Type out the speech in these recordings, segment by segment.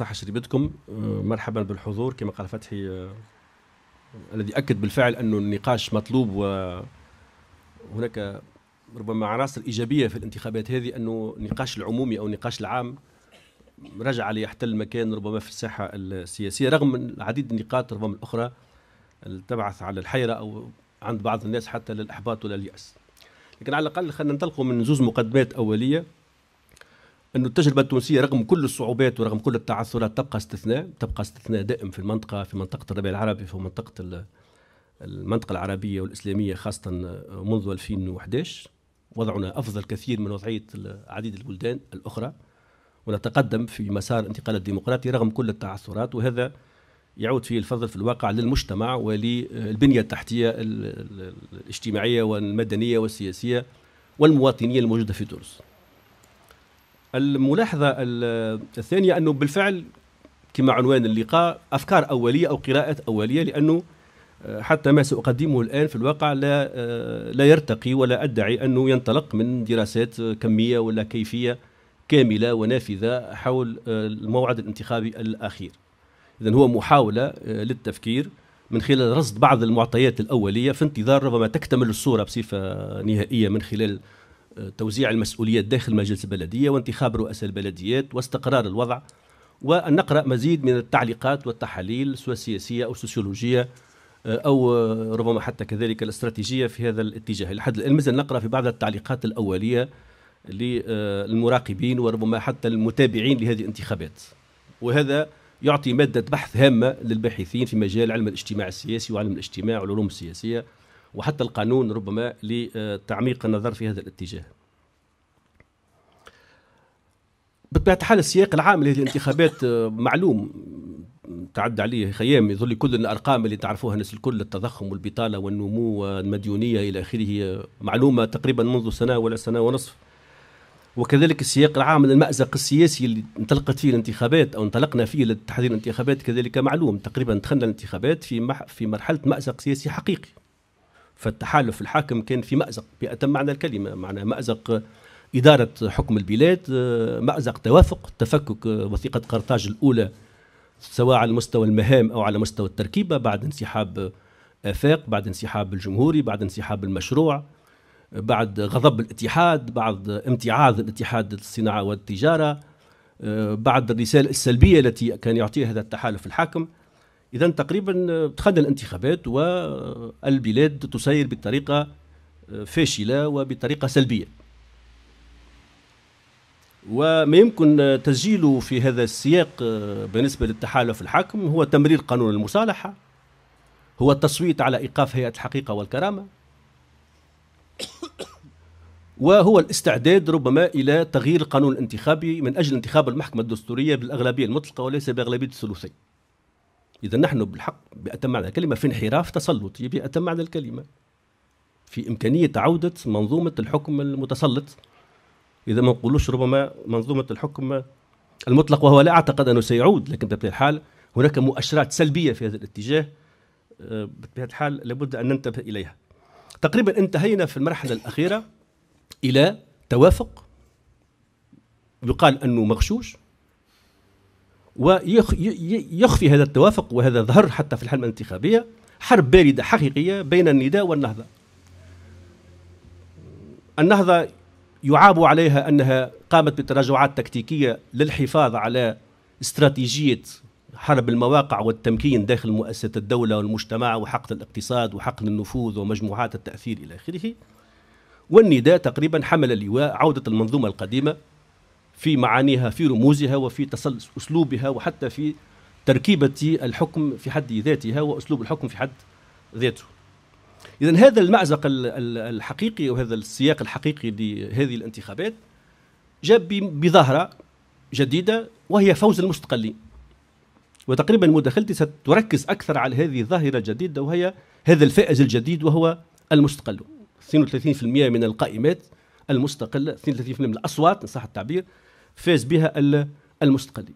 صحة شريبتكم آه، مرحبا بالحضور كما قال فتحي آه، الذي أكد بالفعل أنه النقاش مطلوب وهناك ربما عناصر إيجابية في الانتخابات هذه أنه النقاش العمومي أو النقاش العام رجع ليحتل مكان ربما في الساحة السياسية رغم العديد النقاط ربما الأخرى تبعث على الحيرة أو عند بعض الناس حتى للإحباط ولا اليأس لكن على الأقل خلينا ننطلقوا من زوز مقدمات أولية أن التجربة التونسية رغم كل الصعوبات ورغم كل التعثرات تبقى استثناء تبقى استثناء دائم في المنطقة في منطقة الربيع العربي في منطقة المنطقة العربية والإسلامية خاصة منذ 2011 وضعنا أفضل كثير من وضعية عديد البلدان الأخرى ونتقدم في مسار الانتقال الديمقراطي رغم كل التعثرات وهذا يعود فيه الفضل في الواقع للمجتمع وللبنية التحتية الاجتماعية والمدنية والسياسية والمواطنية الموجودة في تونس الملاحظة الثانية أنه بالفعل كما عنوان اللقاء أفكار أولية أو قراءات أولية لأنه آه، حتى ما سأقدمه الآن في الواقع لا آه، لا يرتقي ولا أدعي أنه ينطلق من دراسات كمية ولا كيفية كاملة ونافذة حول آه، الموعد الانتخابي الأخير إذا هو محاولة للتفكير من خلال رصد بعض المعطيات الأولية في انتظار ربما تكتمل الصورة بصفة نهائية من خلال توزيع المسؤوليات داخل مجلس البلدية وانتخاب رؤساء البلديات واستقرار الوضع وأن نقرأ مزيد من التعليقات والتحاليل سواء سياسية أو سوسيولوجية آه، أو آه، ربما حتى كذلك الاستراتيجية في هذا الاتجاه لحد الآن نقرأ في بعض التعليقات الأولية للمراقبين وربما حتى المتابعين لهذه الانتخابات وهذا يعطي مادة بحث هامة للباحثين في مجال علم الاجتماع السياسي وعلم الاجتماع والعلوم السياسية وحتى القانون ربما لتعميق النظر في هذا الاتجاه بطبيعة الحال السياق العام لهذه الانتخابات آه، معلوم تعد عليه خيام يظل كل الارقام اللي تعرفوها الناس الكل التضخم والبطاله والنمو والمديونيه الى اخره آه، معلومه تقريبا منذ سنه ولا سنه ونصف وكذلك السياق العام للمازق السياسي اللي انطلقت فيه الانتخابات او انطلقنا فيه لتحضير الانتخابات كذلك معلوم تقريبا دخلنا الانتخابات في مح في مرحله مأزق سياسي حقيقي فالتحالف الحاكم كان في مأزق بأتم معنى الكلمة معنى مأزق إدارة حكم البلاد آه، مأزق توافق تفكك آه، وثيقة قرطاج الأولى سواء على مستوى المهام أو على مستوى التركيبة بعد انسحاب آفاق بعد انسحاب الجمهوري بعد انسحاب المشروع بعد غضب الاتحاد بعد امتعاض الاتحاد الصناعة والتجارة آه، بعد الرسالة السلبية التي كان يعطيها هذا التحالف الحاكم اذا تقريبا تخدى الانتخابات والبلاد تسير بطريقه فاشله وبطريقه سلبيه وما يمكن تسجيله في هذا السياق بالنسبه للتحالف الحاكم هو تمرير قانون المصالحه هو التصويت على ايقاف هيئه الحقيقه والكرامه وهو الاستعداد ربما الى تغيير القانون الانتخابي من اجل انتخاب المحكمه الدستوريه بالاغلبيه المطلقه وليس باغلبيه الثلثين إذا نحن بالحق بأتم معنى الكلمة في انحراف تسلطي بأتم معنى الكلمة في إمكانية عودة منظومة الحكم المتسلط إذا ما نقولوش ربما منظومة الحكم المطلق وهو لا أعتقد أنه سيعود لكن بطبيعة الحال هناك مؤشرات سلبية في هذا الاتجاه بطبيعة آه، الحال لابد أن ننتبه إليها تقريبا انتهينا في المرحلة الأخيرة إلى توافق يقال أنه مغشوش ويخفي هذا التوافق وهذا ظهر حتى في الحملة الانتخابية حرب باردة حقيقية بين النداء والنهضة النهضة يعاب عليها أنها قامت بتراجعات تكتيكية للحفاظ على استراتيجية حرب المواقع والتمكين داخل مؤسسة الدولة والمجتمع وحقل الاقتصاد وحقل النفوذ ومجموعات التأثير إلى آخره والنداء تقريبا حمل اللواء عودة المنظومة القديمة في معانيها في رموزها وفي تسلس أسلوبها وحتى في تركيبة الحكم في حد ذاتها وأسلوب الحكم في حد ذاته إذا هذا المأزق الحقيقي وهذا السياق الحقيقي لهذه الانتخابات جاء بظاهرة جديدة وهي فوز المستقلين وتقريبا مداخلتي ستركز أكثر على هذه الظاهرة الجديدة وهي هذا الفائز الجديد وهو المستقل 32% من القائمات المستقلة 32% من الأصوات إن صح التعبير فاز بها المستقلين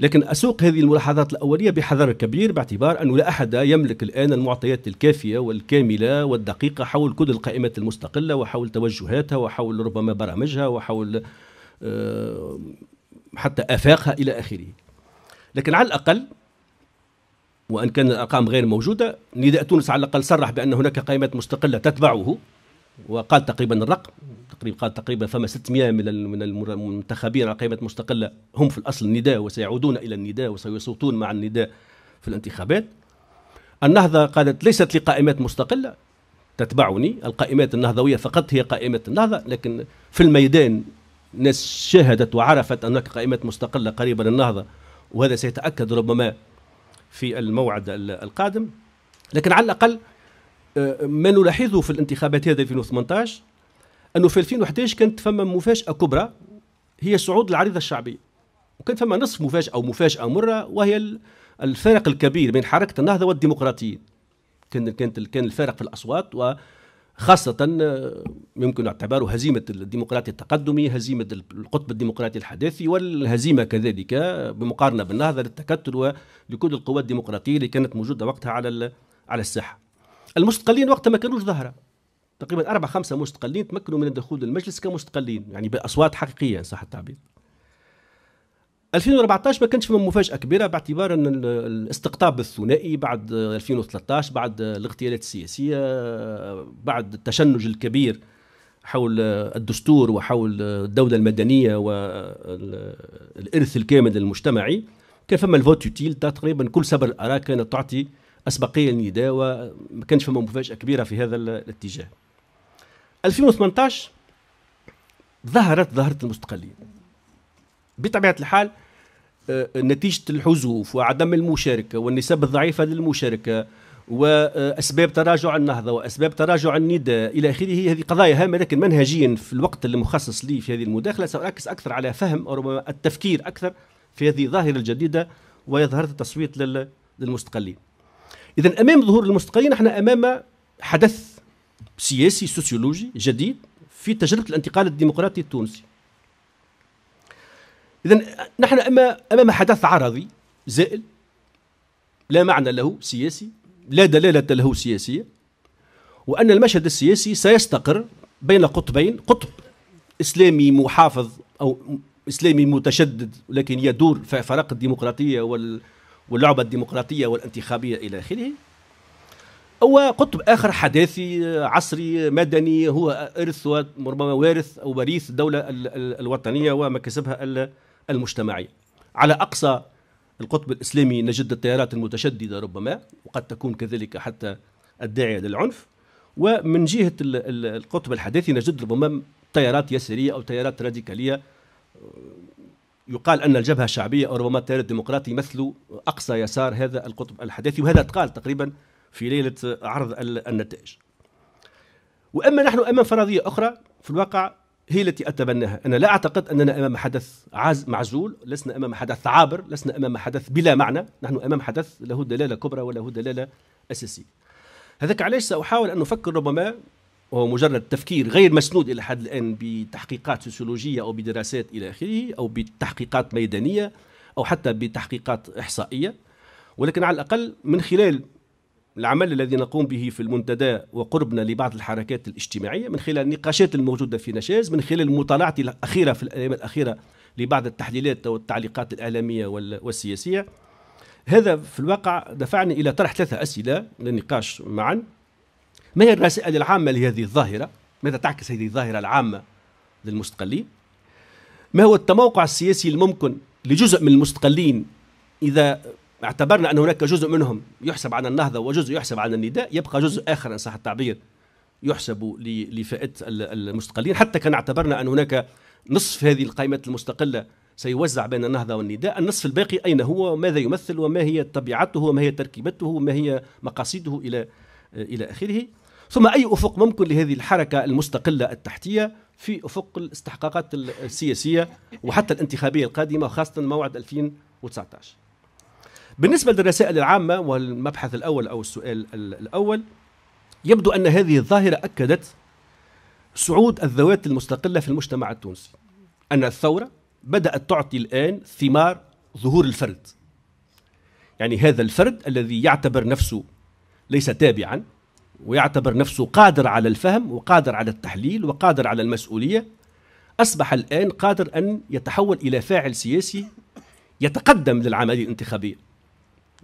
لكن أسوق هذه الملاحظات الأولية بحذر كبير باعتبار أنه لا أحد يملك الآن المعطيات الكافية والكاملة والدقيقة حول كل القائمات المستقلة وحول توجهاتها وحول ربما برامجها وحول آه، حتى آفاقها إلى آخره لكن على الأقل وان كان الارقام غير موجوده نداء تونس على الاقل صرح بان هناك قائمات مستقله تتبعه وقال تقريبا الرقم تقريبا قال تقريبا فما 600 من من المنتخبين على قائمة مستقلة هم في الأصل النداء وسيعودون إلى النداء وسيصوتون مع النداء في الانتخابات النهضة قالت ليست لقائمات مستقلة تتبعني القائمات النهضوية فقط هي قائمة النهضة لكن في الميدان ناس شاهدت وعرفت أن هناك قائمات مستقلة قريبة للنهضة وهذا سيتأكد ربما في الموعد القادم لكن على الأقل آه، ما نلاحظه في الانتخابات هذه 2018 انه في 2011 كانت فما مفاجاه كبرى هي صعود العريضه الشعبيه وكان فما نصف مفاجاه او مفاجاه مره وهي الفارق الكبير بين حركه النهضه والديمقراطيين كان كانت كان الفارق في الاصوات و خاصة آه، يمكن اعتباره هزيمة الديمقراطي التقدمي هزيمة القطب الديمقراطي الحداثي والهزيمة كذلك آه، بمقارنة بالنهضة للتكتل ولكل القوات الديمقراطية اللي كانت موجودة وقتها على على الساحة المستقلين وقتها ما كانوش ظاهرة تقريبا أربع خمسة مستقلين تمكنوا من الدخول للمجلس كمستقلين يعني بأصوات حقيقية إن صح التعبير 2014 ما كانش فما مفاجأة كبيرة باعتبار أن الاستقطاب الثنائي بعد 2013 بعد الاغتيالات السياسية بعد التشنج الكبير حول الدستور وحول الدولة المدنية والإرث الكامل المجتمعي كان فما الفوت يوتيل تقريبا كل سبر الآراء كانت تعطي أسبقية للنداء وما كانش فما مفاجأة كبيرة في هذا الاتجاه 2018 ظهرت ظاهرة المستقلين بطبيعة الحال آه، نتيجة الحزوف وعدم المشاركة والنسب الضعيفة للمشاركة واسباب تراجع النهضه واسباب تراجع النداء الى اخره هذه قضايا هامه لكن منهجيا في الوقت المخصص لي في هذه المداخله ساركز اكثر على فهم او ربما التفكير اكثر في هذه الظاهره الجديده وهي ظاهره التصويت للمستقلين. اذا امام ظهور المستقلين نحن امام حدث سياسي سوسيولوجي جديد في تجربه الانتقال الديمقراطي التونسي اذا نحن اما امام حدث عرضي زائل لا معنى له سياسي لا دلاله له سياسيه وان المشهد السياسي سيستقر بين قطبين قطب اسلامي محافظ او اسلامي متشدد لكن يدور في فرق الديمقراطيه وال واللعبه الديمقراطيه والانتخابيه الى اخره هو قطب اخر حداثي آه، عصري آه، مدني هو ارث وربما وارث او وريث الدوله الوطنيه ومكاسبها المجتمعيه على اقصى القطب الاسلامي نجد التيارات المتشدده ربما وقد تكون كذلك حتى الداعيه للعنف ومن جهه القطب الحداثي نجد ربما تيارات يساريه او تيارات راديكاليه يقال ان الجبهه الشعبيه او ربما التيار الديمقراطي يمثلوا اقصى يسار هذا القطب الحداثي وهذا تقال تقريبا في ليلة عرض النتائج وأما نحن أمام فرضية أخرى في الواقع هي التي أتبناها أنا لا أعتقد أننا أمام حدث عاز معزول لسنا أمام حدث عابر لسنا أمام حدث بلا معنى نحن أمام حدث له دلالة كبرى وله دلالة أساسية هذاك علاش سأحاول أن أفكر ربما وهو مجرد تفكير غير مسنود إلى حد الآن بتحقيقات سوسيولوجية أو بدراسات إلى آخره أو بتحقيقات ميدانية أو حتى بتحقيقات إحصائية ولكن على الأقل من خلال العمل الذي نقوم به في المنتدى وقربنا لبعض الحركات الاجتماعية من خلال النقاشات الموجودة في نشاز من خلال مطالعتي الأخيرة في الأيام الأخيرة لبعض التحليلات والتعليقات الإعلامية والسياسية هذا في الواقع دفعني إلى طرح ثلاثة أسئلة للنقاش معا ما هي الرسائل العامة لهذه الظاهرة؟ ماذا تعكس هذه الظاهرة العامة للمستقلين؟ ما هو التموقع السياسي الممكن لجزء من المستقلين إذا اعتبرنا أن هناك جزء منهم يحسب عن النهضة وجزء يحسب عن النداء يبقى جزء آخر إن صح التعبير يحسب لفئة المستقلين حتى كان اعتبرنا أن هناك نصف هذه القائمة المستقلة سيوزع بين النهضة والنداء النصف الباقي أين هو وماذا يمثل وما هي طبيعته وما هي تركيبته وما هي مقاصده إلى إلى آخره ثم أي أفق ممكن لهذه الحركة المستقلة التحتية في أفق الاستحقاقات السياسية وحتى الانتخابية القادمة وخاصة موعد 2019 بالنسبة للرسائل العامة والمبحث الأول أو السؤال الأول يبدو أن هذه الظاهرة أكدت صعود الذوات المستقلة في المجتمع التونسي أن الثورة بدأت تعطي الآن ثمار ظهور الفرد يعني هذا الفرد الذي يعتبر نفسه ليس تابعا ويعتبر نفسه قادر على الفهم وقادر على التحليل وقادر على المسؤولية أصبح الآن قادر أن يتحول إلى فاعل سياسي يتقدم للعملية الانتخابية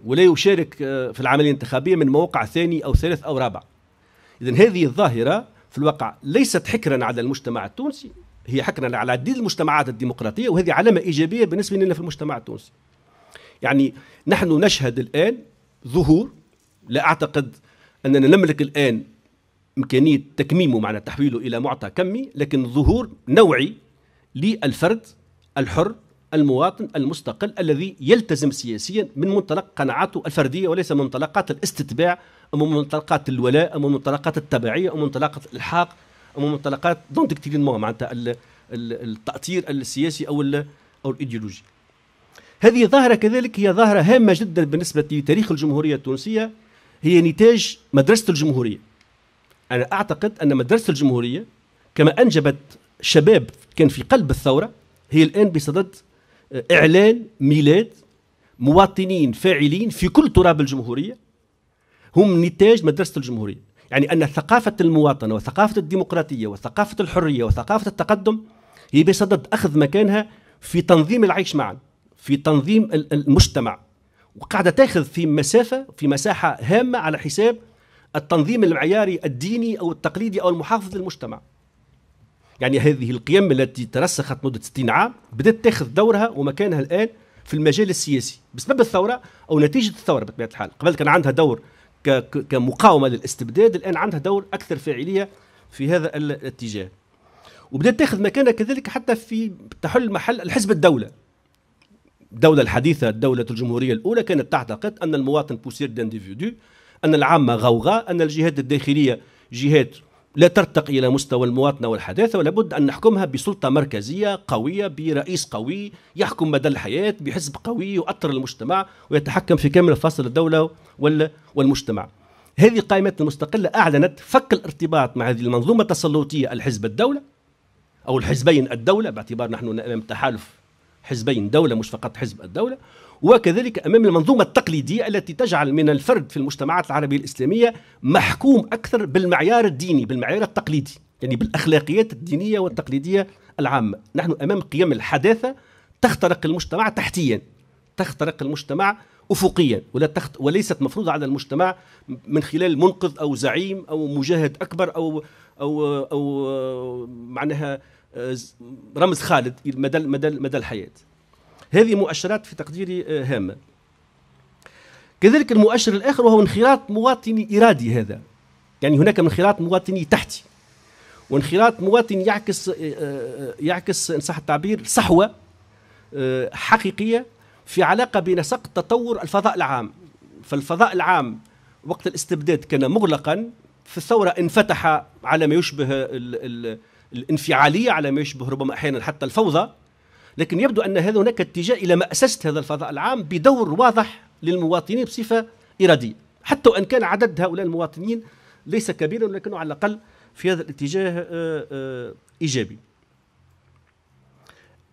ولا يشارك آه، في العملية الانتخابية من موقع ثاني أو ثالث أو رابع إذا هذه الظاهرة في الواقع ليست حكرا على المجتمع التونسي هي حكرا على عديد المجتمعات الديمقراطية وهذه علامة إيجابية بالنسبة لنا في المجتمع التونسي يعني نحن نشهد الآن ظهور لا أعتقد أننا نملك الآن إمكانية تكميمه معنى تحويله إلى معطى كمي لكن ظهور نوعي للفرد الحر المواطن المستقل الذي يلتزم سياسيا من منطلق قناعاته الفردية وليس من منطلقات الاستتباع أو من منطلقات الولاء أو من منطلقات التبعية أو من منطلقات الإلحاق أو من منطلقات دون ديكتيرينمون معناتها التأثير السياسي أو أو الإيديولوجي هذه ظاهرة كذلك هي ظاهرة هامة جدا بالنسبة لتاريخ الجمهورية التونسية هي نتاج مدرسة الجمهورية أنا أعتقد أن مدرسة الجمهورية كما أنجبت شباب كان في قلب الثورة هي الآن بصدد اعلان ميلاد مواطنين فاعلين في كل تراب الجمهوريه هم نتاج مدرسه الجمهوريه يعني ان ثقافه المواطنه وثقافه الديمقراطيه وثقافه الحريه وثقافه التقدم هي بصدد اخذ مكانها في تنظيم العيش معا في تنظيم المجتمع وقاعده تاخذ في مسافه في مساحه هامه على حساب التنظيم المعياري الديني او التقليدي او المحافظ للمجتمع يعني هذه القيم التي ترسخت مدة 60 عام بدأت تاخذ دورها ومكانها الآن في المجال السياسي بسبب الثورة أو نتيجة الثورة بطبيعة الحال قبل كان عندها دور كمقاومة للاستبداد الآن عندها دور أكثر فاعلية في هذا الاتجاه وبدأت تاخذ مكانها كذلك حتى في تحل محل الحزب الدولة الدولة الحديثة الدولة الجمهورية الأولى كانت تعتقد أن المواطن بوسير دانديفيدو أن العامة غوغاء أن الجهات الداخلية جهات لا ترتقي إلى مستوى المواطنة والحداثة ولابد أن نحكمها بسلطة مركزية قوية برئيس قوي يحكم مدى الحياة بحزب قوي يؤطر المجتمع ويتحكم في كامل فصل الدولة والمجتمع هذه القائمات المستقلة أعلنت فك الارتباط مع هذه المنظومة التسلطية الحزب الدولة أو الحزبين الدولة باعتبار نحن أمام تحالف حزبين دولة مش فقط حزب الدولة وكذلك امام المنظومه التقليديه التي تجعل من الفرد في المجتمعات العربيه الاسلاميه محكوم اكثر بالمعيار الديني بالمعيار التقليدي يعني بالاخلاقيات الدينيه والتقليديه العامه نحن امام قيم الحداثه تخترق المجتمع تحتيا تخترق المجتمع افقيا ولا تخت وليست مفروضه على المجتمع من خلال منقذ او زعيم او مجاهد اكبر او او او معناها آه، رمز خالد مدى مدى مدى الحياه هذه مؤشرات في تقديري آه، هامه كذلك المؤشر الاخر وهو انخراط مواطني ارادي هذا يعني هناك انخراط مواطني تحتي وانخراط مواطني يعكس آه، آه، يعكس ان صح التعبير صحوه حقيقيه في علاقه بين سقط تطور الفضاء العام فالفضاء العام وقت الاستبداد كان مغلقا في الثوره انفتح على ما يشبه الانفعاليه على ما يشبه ربما احيانا حتى الفوضى لكن يبدو أن هذا هناك اتجاه إلى مأسسة هذا الفضاء العام بدور واضح للمواطنين بصفة إرادية حتى وإن كان عدد هؤلاء المواطنين ليس كبيرا ولكنه على الأقل في هذا الاتجاه آه، آه، إيجابي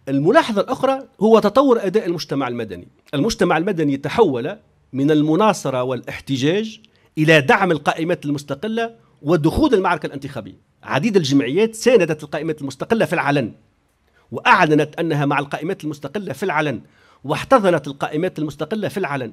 الملاحظة الأخرى هو تطور أداء المجتمع المدني المجتمع المدني تحول من المناصرة والاحتجاج إلى دعم القائمات المستقلة ودخول المعركة الانتخابية عديد الجمعيات ساندت القائمات المستقلة في العلن وأعلنت أنها مع القائمات المستقلة في العلن واحتضنت القائمات المستقلة في العلن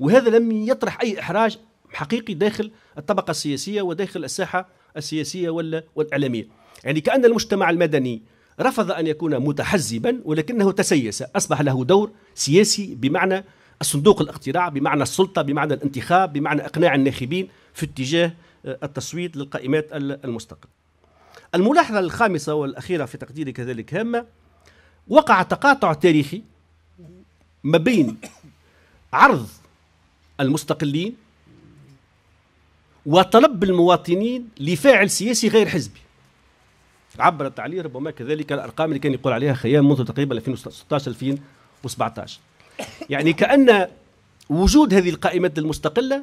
وهذا لم يطرح أي إحراج حقيقي داخل الطبقة السياسية وداخل الساحة السياسية والإعلامية يعني كأن المجتمع المدني رفض أن يكون متحزبا ولكنه تسيس أصبح له دور سياسي بمعنى الصندوق الاقتراع بمعنى السلطة بمعنى الانتخاب بمعنى إقناع الناخبين في اتجاه آه، التصويت للقائمات المستقلة الملاحظة الخامسة والأخيرة في تقديري كذلك هامة وقع تقاطع تاريخي ما بين عرض المستقلين وطلب المواطنين لفاعل سياسي غير حزبي عبرت عليه ربما كذلك الارقام اللي كان يقول عليها خيام منذ تقريبا 2016 2017 يعني كان وجود هذه القائمات المستقله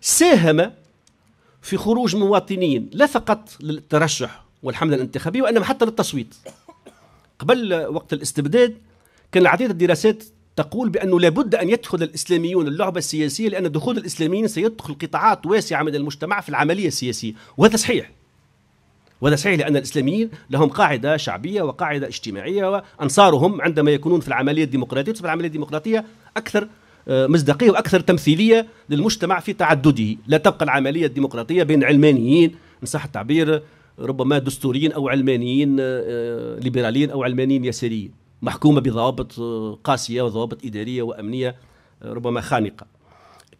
ساهم في خروج مواطنين لا فقط للترشح والحملة الانتخابية وإنما حتى للتصويت قبل وقت الاستبداد كان العديد الدراسات تقول بأنه لابد أن يدخل الإسلاميون اللعبة السياسية لأن دخول الإسلاميين سيدخل قطاعات واسعة من المجتمع في العملية السياسية وهذا صحيح وهذا صحيح لأن الإسلاميين لهم قاعدة شعبية وقاعدة اجتماعية وأنصارهم عندما يكونون في العملية الديمقراطية تصبح العملية الديمقراطية أكثر آه، مصداقية وأكثر تمثيلية للمجتمع في تعدده لا تبقى العملية الديمقراطية بين علمانيين إن صح التعبير ربما دستوريين او علمانيين آه، ليبراليين او علمانيين يساريين محكومه بضوابط آه، قاسيه وضوابط اداريه وامنيه آه، ربما خانقه.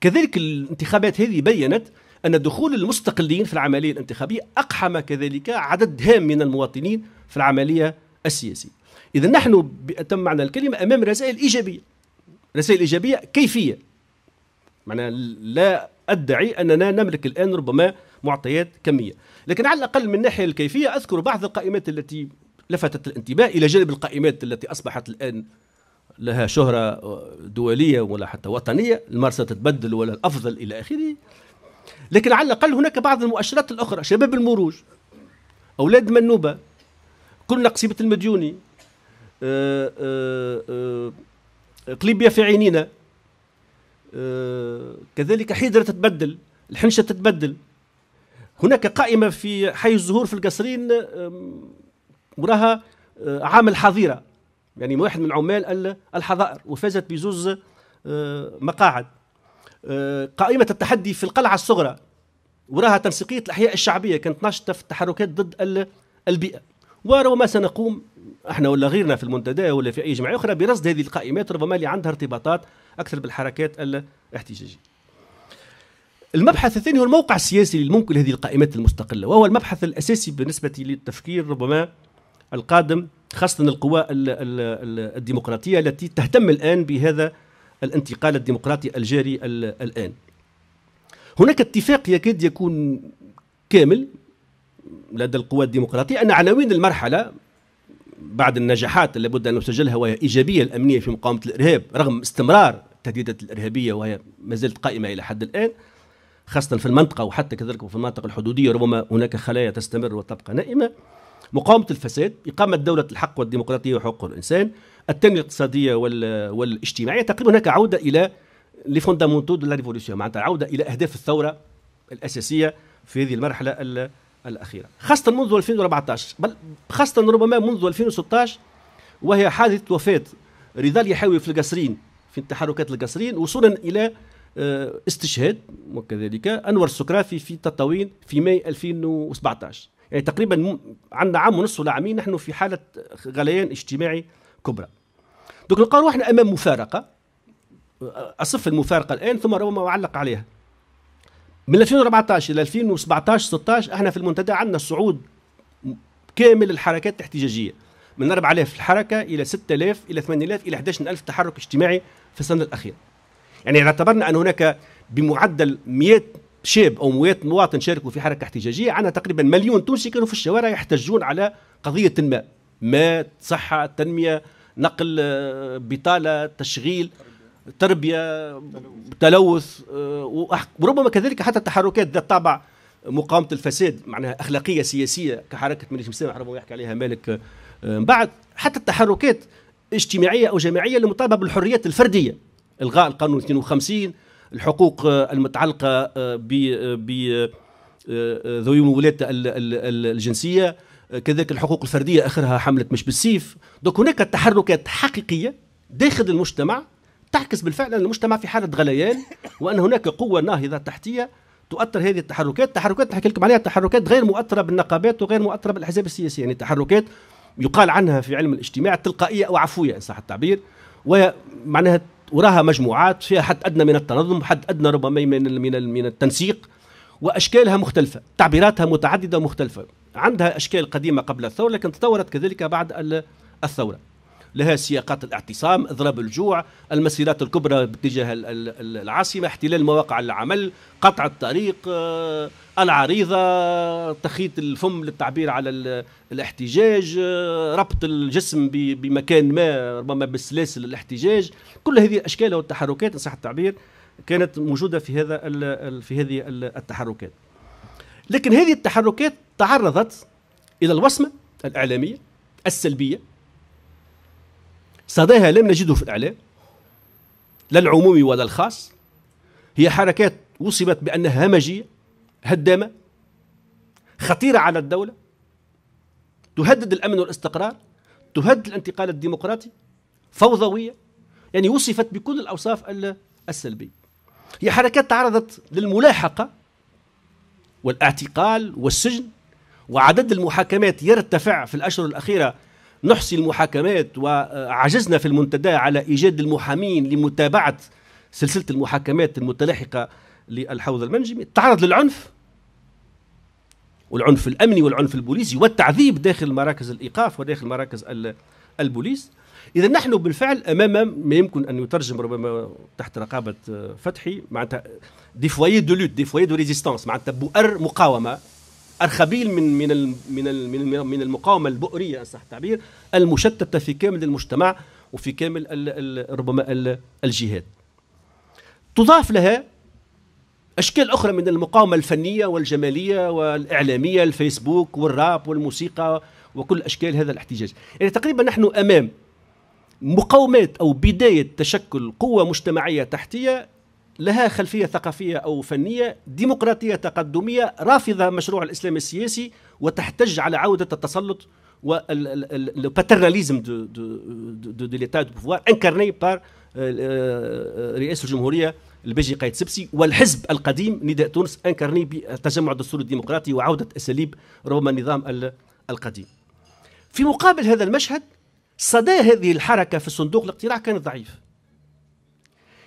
كذلك الانتخابات هذه بينت ان دخول المستقلين في العمليه الانتخابيه اقحم كذلك عدد هام من المواطنين في العمليه السياسيه. اذا نحن باتم معنى الكلمه امام رسائل ايجابيه. رسائل ايجابيه كيفيه. معناها لا أدعي أننا نملك الآن ربما معطيات كمية لكن على الأقل من الناحية الكيفية أذكر بعض القائمات التي لفتت الانتباه إلى جانب القائمات التي أصبحت الآن لها شهرة دولية ولا حتى وطنية المارسة تتبدل ولا الأفضل إلى آخره لكن على الأقل هناك بعض المؤشرات الأخرى شباب المروج أولاد منوبة كنا قصيبة المديوني أه, آه،, آه، قليبيا في عينينا آه، كذلك حيدرة تتبدل الحنشة تتبدل هناك قائمة في حي الزهور في القصرين وراها آه، عامل حظيرة يعني واحد من عمال الحظائر وفازت بزوز آه، مقاعد قائمة التحدي في القلعة الصغرى وراها تنسيقية الأحياء الشعبية كانت ناشطة في التحركات ضد البيئة وربما سنقوم احنا ولا غيرنا في المنتدى ولا في اي جمعيه اخرى برصد هذه القائمات ربما اللي عندها ارتباطات اكثر بالحركات الاحتجاجيه المبحث الثاني هو الموقع السياسي الممكن هذه القائمات المستقله وهو المبحث الاساسي بالنسبه للتفكير ربما القادم خاصه القوى الديمقراطيه التي تهتم الان بهذا الانتقال الديمقراطي الجاري الان هناك اتفاق يكاد يكون كامل لدى القوى الديمقراطية أن عناوين المرحلة بعد النجاحات اللي بد أن نسجلها وهي إيجابية الأمنية في مقاومة الإرهاب رغم استمرار التهديدات الارهابيه وهي ما زالت قائمه الى حد الان خاصه في المنطقه وحتى كذلك في المنطقة الحدوديه ربما هناك خلايا تستمر وتبقى نائمه مقاومه الفساد اقامه دوله الحق والديمقراطيه وحقوق الانسان التنميه الاقتصاديه والاجتماعيه تقريبا هناك عوده الى لي فوندامونتو دو لا ريفوليسيون معناتها عوده الى اهداف الثوره الاساسيه في هذه المرحله الاخيره خاصه منذ 2014 بل خاصه ربما منذ 2016 وهي حادثه وفاه رضا يحاوي في القصرين في التحركات القصرين وصولا إلى آه، استشهاد وكذلك أنور السكرافي في تطاوين في ماي 2017 يعني تقريبا عندنا عام ونص ولا عامين نحن في حالة غليان اجتماعي كبرى دوك نلقاو احنا أمام مفارقة آه، أصف المفارقة الآن ثم ربما أعلق عليها من 2014 الى 2017 16 احنا في المنتدى عندنا صعود كامل الحركات الاحتجاجيه من 4000 الحركه الى 6000 الى 8000 الى 11000 تحرك اجتماعي في السنه الاخيره. يعني اذا اعتبرنا ان هناك بمعدل 100 شاب او 100 مواطن شاركوا في حركه احتجاجيه عندنا تقريبا مليون تونسي كانوا في الشوارع يحتجون على قضيه ما ماء صحه تنميه نقل آه، بطاله تشغيل تربيه تلوث آه، وربما كذلك حتى التحركات ذات طابع مقاومه الفساد معناها اخلاقيه سياسيه كحركه مليش مسامح ربما يحكي عليها مالك آه، من بعد حتى التحركات اجتماعيه او جماعيه للمطالبه بالحريات الفرديه الغاء القانون 52 الحقوق المتعلقه أه، ب أه، أه، ذوي الولاده الجنسيه كذلك الحقوق الفرديه اخرها حمله مش بالسيف دوك هناك تحركات حقيقيه داخل المجتمع تعكس بالفعل ان المجتمع في حاله غليان وان هناك قوه ناهضه تحتيه تؤثر هذه التحركات تحركات نحكي لكم عليها تحركات غير مؤثره بالنقابات وغير مؤثره بالاحزاب السياسيه يعني تحركات يقال عنها في علم الاجتماع تلقائيه او عفويه ان صح التعبير ومعناها وراها مجموعات فيها حد ادنى من التنظم حد ادنى ربما من من من التنسيق واشكالها مختلفه تعبيراتها متعدده ومختلفه عندها اشكال قديمه قبل الثوره لكن تطورت كذلك بعد الثوره لها سياقات الاعتصام اضراب الجوع المسيرات الكبرى باتجاه العاصمة احتلال مواقع العمل قطع الطريق العريضة آه، تخيط الفم للتعبير على الاحتجاج آه، ربط الجسم بمكان ما ربما بالسلاسل الاحتجاج كل هذه الأشكال والتحركات إن صح التعبير كانت موجودة في هذا في هذه التحركات لكن هذه التحركات تعرضت إلى الوصمة الإعلامية السلبية صداها لم نجده في الإعلام لا العمومي ولا الخاص هي حركات وصفت بأنها همجية هدامة خطيرة على الدولة تهدد الأمن والاستقرار تهدد الانتقال الديمقراطي فوضوية يعني وصفت بكل الأوصاف السلبية هي حركات تعرضت للملاحقة والاعتقال والسجن وعدد المحاكمات يرتفع في الأشهر الأخيرة نحصي المحاكمات وعجزنا في المنتدى على إيجاد المحامين لمتابعة سلسلة المحاكمات المتلاحقة للحوض المنجمي تعرض للعنف والعنف الأمني والعنف البوليسي والتعذيب داخل مراكز الإيقاف وداخل مراكز البوليس إذا نحن بالفعل أمام ما يمكن أن يترجم ربما تحت رقابة فتحي معناتها دي فوايي دو لوت دي فوايي دو ريزيستانس معناتها بؤر مقاومة أرخبيل من من من من المقاومة البؤرية إن صح التعبير المشتتة في كامل المجتمع وفي كامل ربما الجهاد. تضاف لها أشكال أخرى من المقاومة الفنية والجمالية والإعلامية الفيسبوك والراب والموسيقى وكل أشكال هذا الاحتجاج يعني تقريبا نحن أمام مقاومات أو بداية تشكل قوة مجتمعية تحتية لها خلفيه ثقافيه او فنيه ديمقراطيه تقدميه رافضه مشروع الاسلام السياسي وتحتج على عوده التسلط والباترناليزم دو دو دو دو دو بوفوار انكارني بار رئيس الجمهوريه البيجي قايد سبسي والحزب القديم نداء تونس انكرني بالتجمع الدستوري الديمقراطي وعوده اساليب ربما النظام القديم. في مقابل هذا المشهد صدى هذه الحركه في صندوق الاقتراع كان ضعيف.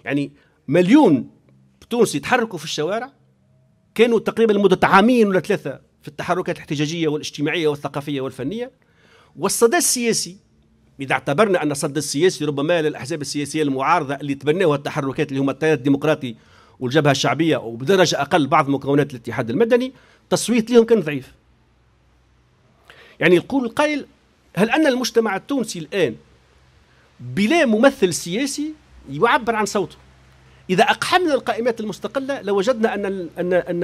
يعني مليون تونسي تحركوا في الشوارع كانوا تقريبا لمده عامين ولا ثلاثه في التحركات الاحتجاجيه والاجتماعيه والثقافيه والفنيه والصدى السياسي اذا اعتبرنا ان الصدى السياسي ربما للاحزاب السياسيه المعارضه اللي تبناوها التحركات اللي هما التيار الديمقراطي والجبهه الشعبيه وبدرجه اقل بعض مكونات الاتحاد المدني تصويت لهم كان ضعيف. يعني يقول القائل هل ان المجتمع التونسي الان بلا ممثل سياسي يعبر عن صوته إذا أقحمنا القائمات المستقلة لوجدنا أن أن أن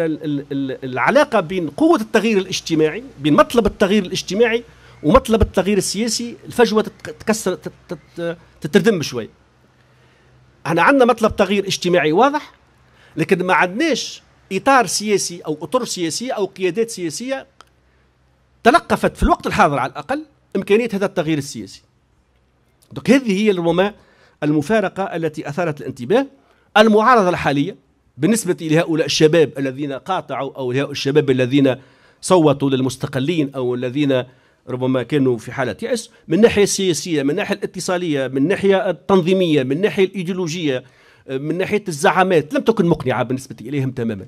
العلاقة بين قوة التغيير الاجتماعي بين مطلب التغيير الاجتماعي ومطلب التغيير السياسي الفجوة تتكسر تتردم شوي احنا عندنا مطلب تغيير اجتماعي واضح لكن ما عندناش إطار سياسي أو أطر سياسية أو قيادات سياسية تلقفت في الوقت الحاضر على الأقل إمكانية هذا التغيير السياسي دوك هذه هي ربما المفارقة التي أثارت الانتباه المعارضة الحالية بالنسبة لهؤلاء الشباب الذين قاطعوا أو لهؤلاء الشباب الذين صوتوا للمستقلين أو الذين ربما كانوا في حالة يأس من ناحية السياسية من ناحية الاتصالية من ناحية التنظيمية من ناحية الإيديولوجية من ناحية الزعامات لم تكن مقنعة بالنسبة إليهم تماما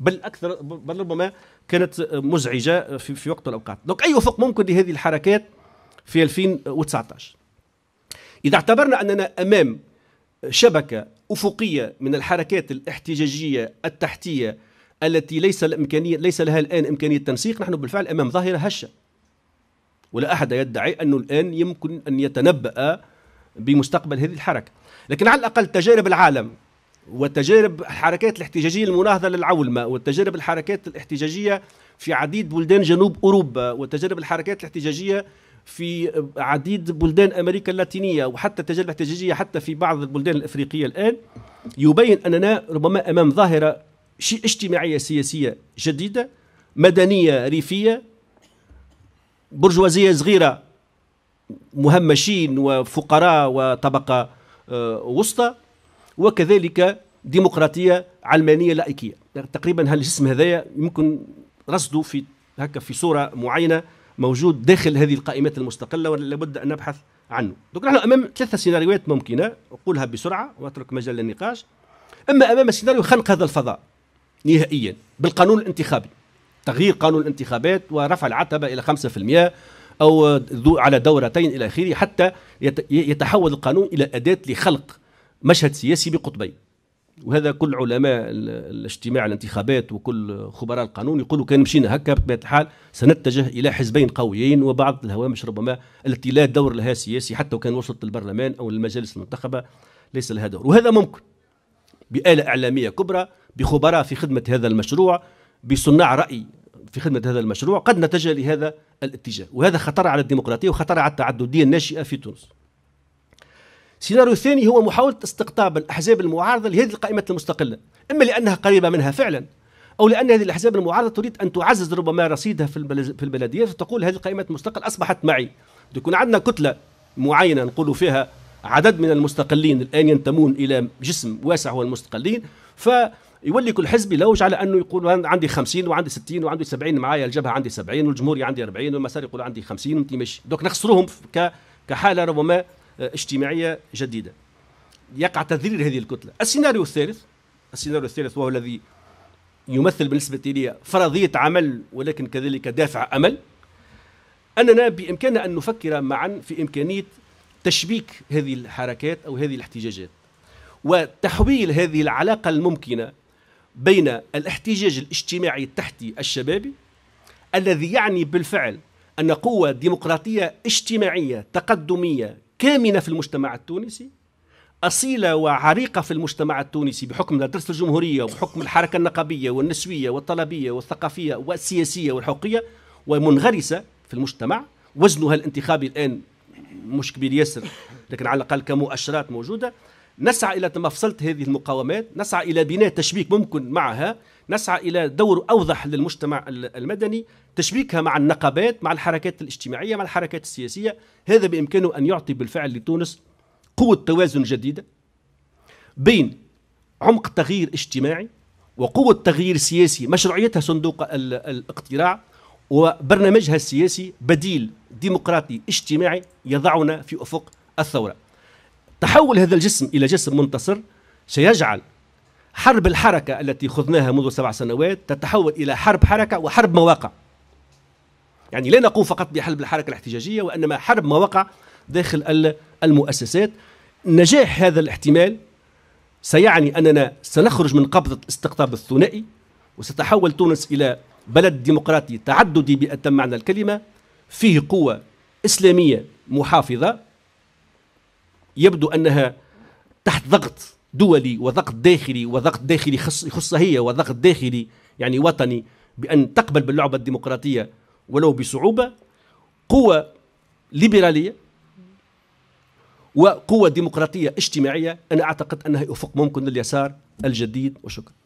بل أكثر بل ربما كانت مزعجة في, في وقت الأوقات لك أي وفق ممكن لهذه الحركات في 2019 إذا اعتبرنا أننا أمام شبكه افقيه من الحركات الاحتجاجيه التحتيه التي ليس الامكانيه ليس لها الان امكانيه تنسيق نحن بالفعل امام ظاهره هشه ولا احد يدعي انه الان يمكن ان يتنبأ بمستقبل هذه الحركه لكن على الاقل تجارب العالم وتجارب الحركات الاحتجاجية المناهضة للعولمة وتجارب الحركات الاحتجاجية في عديد بلدان جنوب أوروبا وتجارب الحركات الاحتجاجية في عديد بلدان امريكا اللاتينيه وحتى تجربه احتجاجيه حتى في بعض البلدان الافريقيه الان يبين اننا ربما امام ظاهره شيء اجتماعيه سياسيه جديده مدنيه ريفيه برجوازيه صغيره مهمشين وفقراء وطبقه آه، وسطى وكذلك ديمقراطيه علمانيه لائكيه تقريبا هالجسم هذايا يمكن رصده في هكا في صوره معينه موجود داخل هذه القائمات المستقله ولابد ان نبحث عنه دونك نحن امام ثلاثه سيناريوهات ممكنه اقولها بسرعه واترك مجال للنقاش اما امام سيناريو خنق هذا الفضاء نهائيا بالقانون الانتخابي تغيير قانون الانتخابات ورفع العتبه الى 5% او على دورتين الى اخره حتى يتحول القانون الى اداه لخلق مشهد سياسي بقطبين وهذا كل علماء الاجتماع الانتخابات وكل خبراء القانون يقولوا كان مشينا هكا بطبيعه الحال سنتجه الى حزبين قويين وبعض الهوامش ربما التي لا دور لها سياسي حتى وكان وصلت للبرلمان او المجالس المنتخبه ليس لها دور وهذا ممكن بآلة إعلامية كبرى بخبراء في خدمة هذا المشروع بصناع رأي في خدمة هذا المشروع قد نتجه لهذا الاتجاه وهذا خطر على الديمقراطية وخطر على التعددية الناشئة في تونس السيناريو الثاني هو محاولة استقطاب الأحزاب المعارضة لهذه القائمة المستقلة إما لأنها قريبة منها فعلا أو لأن هذه الأحزاب المعارضة تريد أن تعزز ربما رصيدها في البلديات فتقول هذه القائمة المستقلة أصبحت معي تكون عندنا كتلة معينة نقول فيها عدد من المستقلين الآن ينتمون إلى جسم واسع هو المستقلين ف يولي كل حزب يلوج على انه يقول عندي 50 وعندي 60 وعندي 70 معايا الجبهه عندي 70 والجمهوري عندي 40 والمسار يقول عندي 50 وانت ماشي دوك نخسروهم ك كحاله ربما اجتماعية جديدة يقع تذليل هذه الكتلة السيناريو الثالث السيناريو الثالث وهو الذي يمثل بالنسبة لي فرضية عمل ولكن كذلك دافع أمل أننا بإمكاننا أن نفكر معا في إمكانية تشبيك هذه الحركات أو هذه الاحتجاجات وتحويل هذه العلاقة الممكنة بين الاحتجاج الاجتماعي التحتي الشبابي الذي يعني بالفعل أن قوة ديمقراطية اجتماعية تقدمية كامنه في المجتمع التونسي أصيلة وعريقة في المجتمع التونسي بحكم مدرسة الجمهورية وبحكم الحركة النقابية والنسوية والطلبية والثقافية والسياسية والحقوقية ومنغرسة في المجتمع وزنها الانتخابي الآن مش كبير ياسر لكن على الأقل كمؤشرات موجودة نسعى إلى فصلت هذه المقاومات نسعى إلى بناء تشبيك ممكن معها نسعى إلى دور أوضح للمجتمع المدني تشبيكها مع النقابات مع الحركات الاجتماعية مع الحركات السياسية هذا بإمكانه أن يعطي بالفعل لتونس قوة توازن جديدة بين عمق تغيير اجتماعي وقوة تغيير سياسي مشروعيتها صندوق الاقتراع وبرنامجها السياسي بديل ديمقراطي اجتماعي يضعنا في أفق الثورة تحول هذا الجسم إلى جسم منتصر سيجعل حرب الحركة التي خذناها منذ سبع سنوات تتحول إلى حرب حركة وحرب مواقع يعني لا نقوم فقط بحرب الحركة الاحتجاجية وإنما حرب مواقع داخل المؤسسات نجاح هذا الاحتمال سيعني أننا سنخرج من قبضة الاستقطاب الثنائي وستحول تونس إلى بلد ديمقراطي تعددي بأتم معنى الكلمة فيه قوة إسلامية محافظة يبدو أنها تحت ضغط دولي وضغط داخلي وضغط داخلي يخصها هي وضغط داخلي يعني وطني بأن تقبل باللعبة الديمقراطية ولو بصعوبة قوة ليبرالية وقوة ديمقراطية اجتماعية أنا أعتقد أنها أفق ممكن لليسار الجديد وشكرا